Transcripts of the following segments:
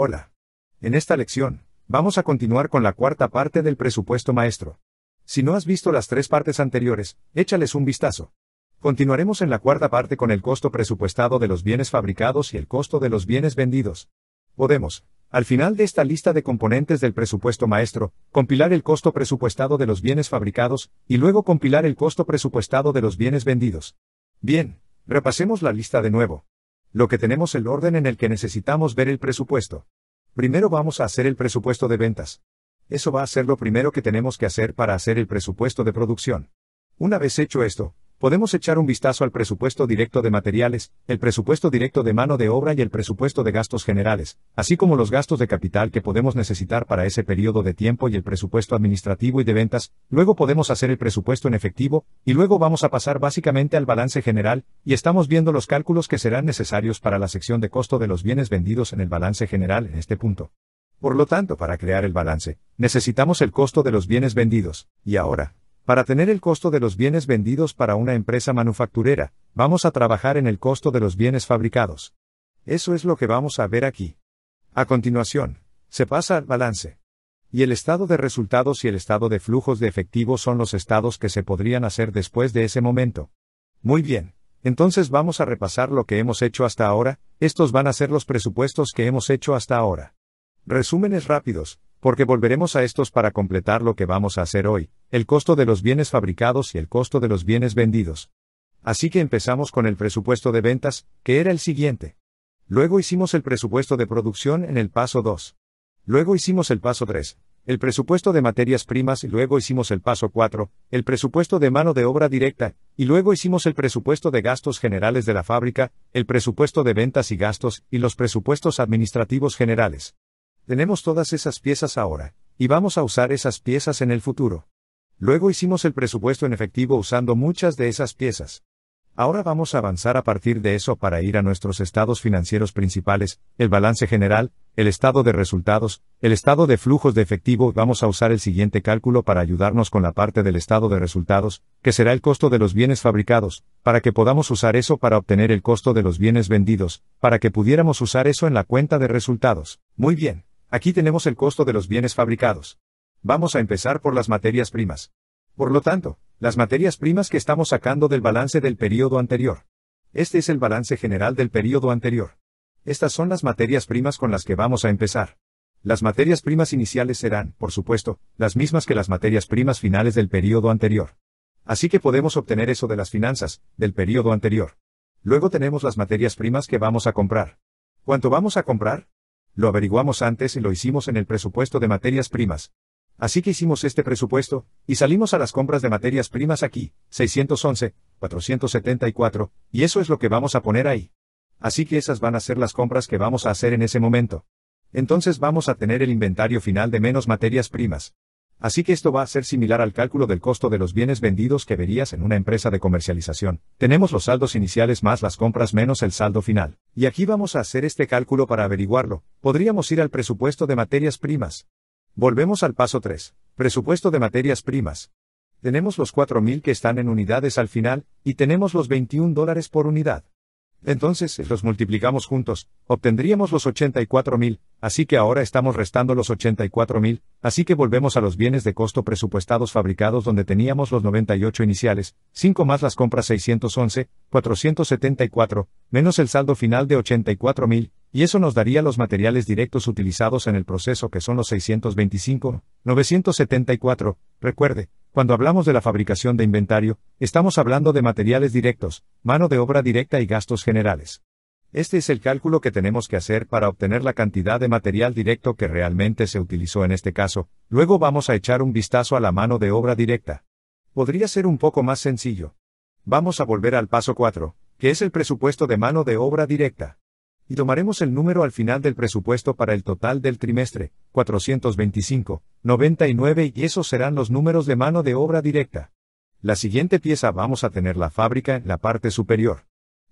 Hola. En esta lección, vamos a continuar con la cuarta parte del presupuesto maestro. Si no has visto las tres partes anteriores, échales un vistazo. Continuaremos en la cuarta parte con el costo presupuestado de los bienes fabricados y el costo de los bienes vendidos. Podemos, al final de esta lista de componentes del presupuesto maestro, compilar el costo presupuestado de los bienes fabricados, y luego compilar el costo presupuestado de los bienes vendidos. Bien, repasemos la lista de nuevo. Lo que tenemos el orden en el que necesitamos ver el presupuesto. Primero vamos a hacer el presupuesto de ventas. Eso va a ser lo primero que tenemos que hacer para hacer el presupuesto de producción. Una vez hecho esto, Podemos echar un vistazo al presupuesto directo de materiales, el presupuesto directo de mano de obra y el presupuesto de gastos generales, así como los gastos de capital que podemos necesitar para ese periodo de tiempo y el presupuesto administrativo y de ventas, luego podemos hacer el presupuesto en efectivo, y luego vamos a pasar básicamente al balance general, y estamos viendo los cálculos que serán necesarios para la sección de costo de los bienes vendidos en el balance general en este punto. Por lo tanto, para crear el balance, necesitamos el costo de los bienes vendidos, y ahora, para tener el costo de los bienes vendidos para una empresa manufacturera, vamos a trabajar en el costo de los bienes fabricados. Eso es lo que vamos a ver aquí. A continuación, se pasa al balance. Y el estado de resultados y el estado de flujos de efectivo son los estados que se podrían hacer después de ese momento. Muy bien, entonces vamos a repasar lo que hemos hecho hasta ahora, estos van a ser los presupuestos que hemos hecho hasta ahora. Resúmenes rápidos, porque volveremos a estos para completar lo que vamos a hacer hoy, el costo de los bienes fabricados y el costo de los bienes vendidos. Así que empezamos con el presupuesto de ventas, que era el siguiente. Luego hicimos el presupuesto de producción en el paso 2. Luego hicimos el paso 3, el presupuesto de materias primas y luego hicimos el paso 4, el presupuesto de mano de obra directa, y luego hicimos el presupuesto de gastos generales de la fábrica, el presupuesto de ventas y gastos y los presupuestos administrativos generales. Tenemos todas esas piezas ahora, y vamos a usar esas piezas en el futuro. Luego hicimos el presupuesto en efectivo usando muchas de esas piezas. Ahora vamos a avanzar a partir de eso para ir a nuestros estados financieros principales, el balance general, el estado de resultados, el estado de flujos de efectivo. Vamos a usar el siguiente cálculo para ayudarnos con la parte del estado de resultados, que será el costo de los bienes fabricados, para que podamos usar eso para obtener el costo de los bienes vendidos, para que pudiéramos usar eso en la cuenta de resultados. Muy bien. Aquí tenemos el costo de los bienes fabricados. Vamos a empezar por las materias primas. Por lo tanto, las materias primas que estamos sacando del balance del periodo anterior. Este es el balance general del periodo anterior. Estas son las materias primas con las que vamos a empezar. Las materias primas iniciales serán, por supuesto, las mismas que las materias primas finales del periodo anterior. Así que podemos obtener eso de las finanzas, del periodo anterior. Luego tenemos las materias primas que vamos a comprar. ¿Cuánto vamos a comprar? Lo averiguamos antes y lo hicimos en el presupuesto de materias primas. Así que hicimos este presupuesto, y salimos a las compras de materias primas aquí, 611, 474, y eso es lo que vamos a poner ahí. Así que esas van a ser las compras que vamos a hacer en ese momento. Entonces vamos a tener el inventario final de menos materias primas. Así que esto va a ser similar al cálculo del costo de los bienes vendidos que verías en una empresa de comercialización. Tenemos los saldos iniciales más las compras menos el saldo final. Y aquí vamos a hacer este cálculo para averiguarlo. Podríamos ir al presupuesto de materias primas. Volvemos al paso 3. Presupuesto de materias primas. Tenemos los 4.000 que están en unidades al final, y tenemos los 21 dólares por unidad. Entonces, si eh, los multiplicamos juntos, obtendríamos los 84.000, así que ahora estamos restando los 84.000, así que volvemos a los bienes de costo presupuestados fabricados donde teníamos los 98 iniciales, 5 más las compras 611, 474, menos el saldo final de 84.000, y eso nos daría los materiales directos utilizados en el proceso que son los 625, 974, recuerde, cuando hablamos de la fabricación de inventario, estamos hablando de materiales directos, mano de obra directa y gastos generales. Este es el cálculo que tenemos que hacer para obtener la cantidad de material directo que realmente se utilizó en este caso, luego vamos a echar un vistazo a la mano de obra directa. Podría ser un poco más sencillo. Vamos a volver al paso 4, que es el presupuesto de mano de obra directa y tomaremos el número al final del presupuesto para el total del trimestre, 425, 99 y esos serán los números de mano de obra directa. La siguiente pieza vamos a tener la fábrica en la parte superior.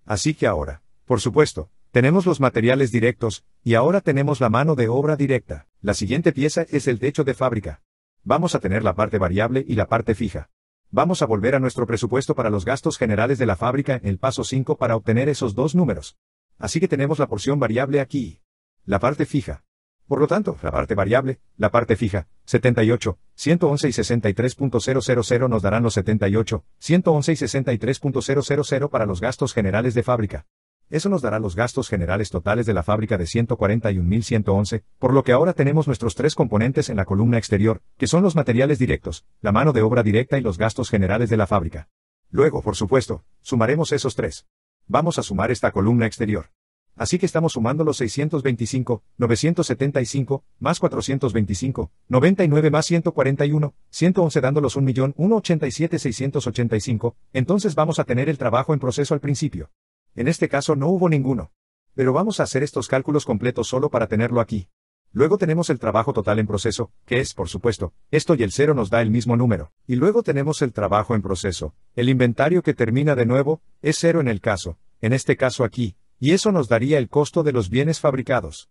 Así que ahora, por supuesto, tenemos los materiales directos, y ahora tenemos la mano de obra directa. La siguiente pieza es el techo de fábrica. Vamos a tener la parte variable y la parte fija. Vamos a volver a nuestro presupuesto para los gastos generales de la fábrica en el paso 5 para obtener esos dos números. Así que tenemos la porción variable aquí. La parte fija. Por lo tanto, la parte variable, la parte fija, 78, 111 y 63.000 nos darán los 78, 111 y 63.000 para los gastos generales de fábrica. Eso nos dará los gastos generales totales de la fábrica de 141.111, por lo que ahora tenemos nuestros tres componentes en la columna exterior, que son los materiales directos, la mano de obra directa y los gastos generales de la fábrica. Luego, por supuesto, sumaremos esos tres. Vamos a sumar esta columna exterior. Así que estamos sumando los 625, 975, más 425, 99 más 141, 111 dándolos 1.187.685, entonces vamos a tener el trabajo en proceso al principio. En este caso no hubo ninguno. Pero vamos a hacer estos cálculos completos solo para tenerlo aquí. Luego tenemos el trabajo total en proceso, que es, por supuesto, esto y el cero nos da el mismo número. Y luego tenemos el trabajo en proceso. El inventario que termina de nuevo, es cero en el caso, en este caso aquí, y eso nos daría el costo de los bienes fabricados.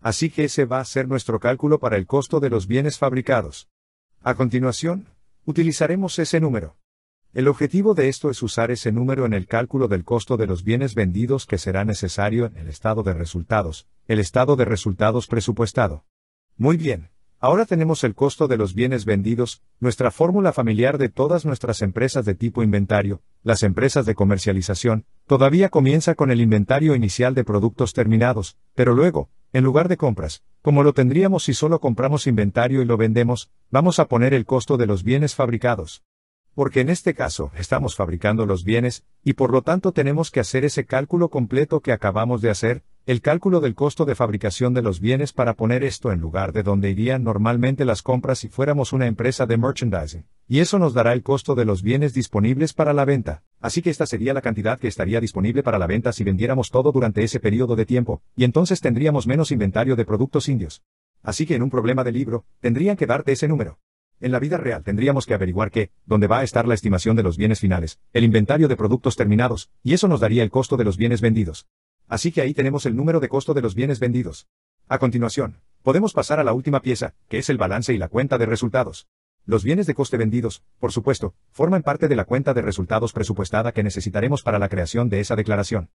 Así que ese va a ser nuestro cálculo para el costo de los bienes fabricados. A continuación, utilizaremos ese número. El objetivo de esto es usar ese número en el cálculo del costo de los bienes vendidos que será necesario en el estado de resultados, el estado de resultados presupuestado. Muy bien, ahora tenemos el costo de los bienes vendidos, nuestra fórmula familiar de todas nuestras empresas de tipo inventario, las empresas de comercialización, todavía comienza con el inventario inicial de productos terminados, pero luego, en lugar de compras, como lo tendríamos si solo compramos inventario y lo vendemos, vamos a poner el costo de los bienes fabricados porque en este caso estamos fabricando los bienes, y por lo tanto tenemos que hacer ese cálculo completo que acabamos de hacer, el cálculo del costo de fabricación de los bienes para poner esto en lugar de donde irían normalmente las compras si fuéramos una empresa de merchandising, y eso nos dará el costo de los bienes disponibles para la venta, así que esta sería la cantidad que estaría disponible para la venta si vendiéramos todo durante ese periodo de tiempo, y entonces tendríamos menos inventario de productos indios. Así que en un problema de libro, tendrían que darte ese número. En la vida real tendríamos que averiguar qué, dónde va a estar la estimación de los bienes finales, el inventario de productos terminados, y eso nos daría el costo de los bienes vendidos. Así que ahí tenemos el número de costo de los bienes vendidos. A continuación, podemos pasar a la última pieza, que es el balance y la cuenta de resultados. Los bienes de coste vendidos, por supuesto, forman parte de la cuenta de resultados presupuestada que necesitaremos para la creación de esa declaración.